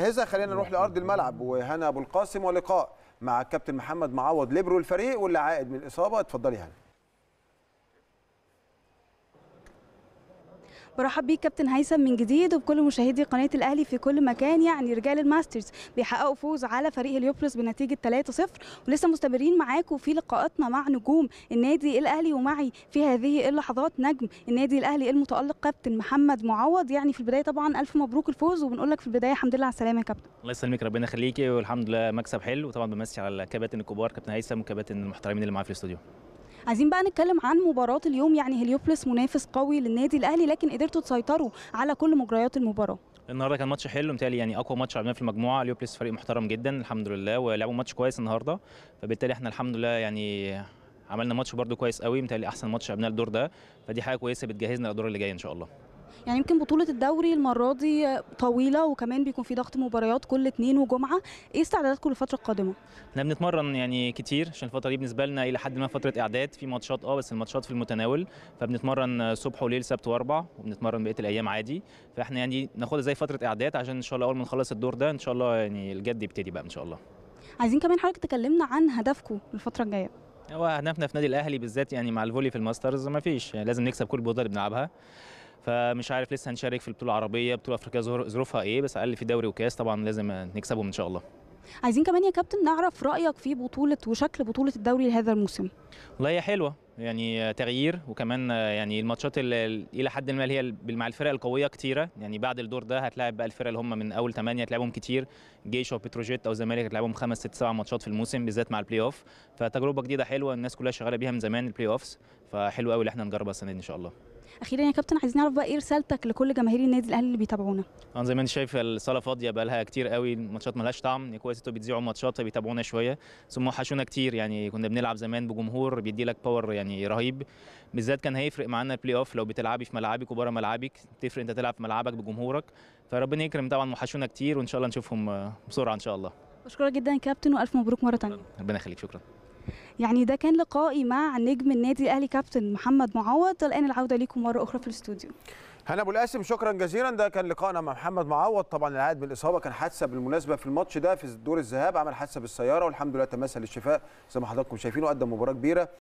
جاهزه خلينا نروح لارض الملعب وهنا ابو القاسم ولقاء مع الكابتن محمد معوض ليبرو الفريق واللي عائد من الاصابه اتفضلي هنا برحب بيك كابتن هيثم من جديد وبكل مشاهدي قناه الاهلي في كل مكان يعني رجال الماسترز بيحققوا فوز على فريق اليوبلس بنتيجه 3-0 ولسه مستمرين معاكم في لقاءاتنا مع نجوم النادي الاهلي ومعي في هذه اللحظات نجم النادي الاهلي المتالق كابتن محمد معوض يعني في البدايه طبعا الف مبروك الفوز وبنقول لك في البدايه الحمد لله على السلامه يا كابتن الله يسلمك ربنا يخليكي والحمد لله مكسب حلو وطبعا بمسي على الكباتن الكبار كابتن هيثم والكباتن المحترمين اللي معايا في الاستوديو عايزين بقى نتكلم عن مباراه اليوم يعني هليوبلس منافس قوي للنادي الاهلي لكن قدرتوا تسيطروا على كل مجريات المباراه النهارده كان ماتش حلو متهيألي يعني اقوى ماتش لعبناه في المجموعه اليوبلس فريق محترم جدا الحمد لله ولعبوا ماتش كويس النهارده فبالتالي احنا الحمد لله يعني عملنا ماتش برده كويس قوي متهيألي احسن ماتش لعبناه الدور ده فدي حاجه كويسه بتجهزنا للادوار اللي جايه ان شاء الله يعني يمكن بطوله الدوري المره دي طويله وكمان بيكون في ضغط مباريات كل اثنين وجمعه ايه استعداداتكم للفتره القادمه احنا بنتمرن يعني كتير عشان الفتره دي بالنسبه لنا الى حد ما فتره اعداد في ماتشات اه بس الماتشات في المتناول فبنتمرن صبح وليل سبت واربع وبنتمرن بقيه الايام عادي فاحنا يعني ناخدها زي فتره اعداد عشان ان شاء الله اول ما نخلص الدور ده ان شاء الله يعني الجد يبتدي بقى ان شاء الله عايزين كمان حضرتك تكلمنا عن هدفكم الفتره الجايه هو هدفنا في نادي الاهلي بالذات يعني مع الفولي في الماسترز ما فيش يعني لازم نكسب كل بطوله اللي بنلعبها فمش عارف لسه هنشارك في البطوله العربيه بطوله افريقيا ظروفها ايه بس اقل في دوري وكاس طبعا لازم نكسبهم ان شاء الله عايزين كمان يا كابتن نعرف رايك في بطوله وشكل بطوله الدوري لهذا الموسم والله هي حلوه يعني تغيير وكمان يعني الماتشات الى حد ما اللي هي مع الفرق القويه كتيره يعني بعد الدور ده هتلاعب بقى الفرق اللي هم من اول ثمانيه هتلاعبهم كتير جيش او بتروجيت او الزمالك هتلاعبهم خمس ست سبع ماتشات في الموسم بالذات مع البلاي اوف فتجربه جديده حلوه الناس كلها شغاله بيها من زمان البلاي اوفز فحلو قوي اللي احنا نجربها السنه دي ان شاء الله اخيرا يا كابتن عايزين نعرف بقى ايه رسالتك لكل جماهير النادي الاهلي اللي بيتابعونا انا زي ما انت شايف الصاله فاضيه بقى لها كتير قوي الماتشات مالهاش طعم كويس انتوا بتذيعوا ماتشات فبيتابعونا شويه ثم وحشونا كتير يعني كنا بنلعب زمان بجمهور بيدي لك باور يعني رهيب بالذات كان هيفرق معانا البلاي اوف لو بتلعبي في ملعبك وبره ملعبك تفرق انت تلعب في ملعبك بجمهورك فربنا يكرم طبعا وحشونا كتير وان شاء الله نشوفهم آه، بسرعه ان شاء الله بشكرك جدا كابتن والف مبروك مره ثانيه ربنا يخليك شكرا يعني ده كان لقائي مع نجم النادي الاهلي كابتن محمد معوض الان العوده ليكم مره اخرى في الاستوديو هنا ابو القاسم شكرا جزيلا ده كان لقائنا مع محمد معوض طبعا العائد من الاصابه كان حادثه بالمناسبه في الماتش ده في دور الذهاب عمل حادثه بالسياره والحمد لله تمثل للشفاء زي ما حضراتكم شايفين وقدم مباراه كبيره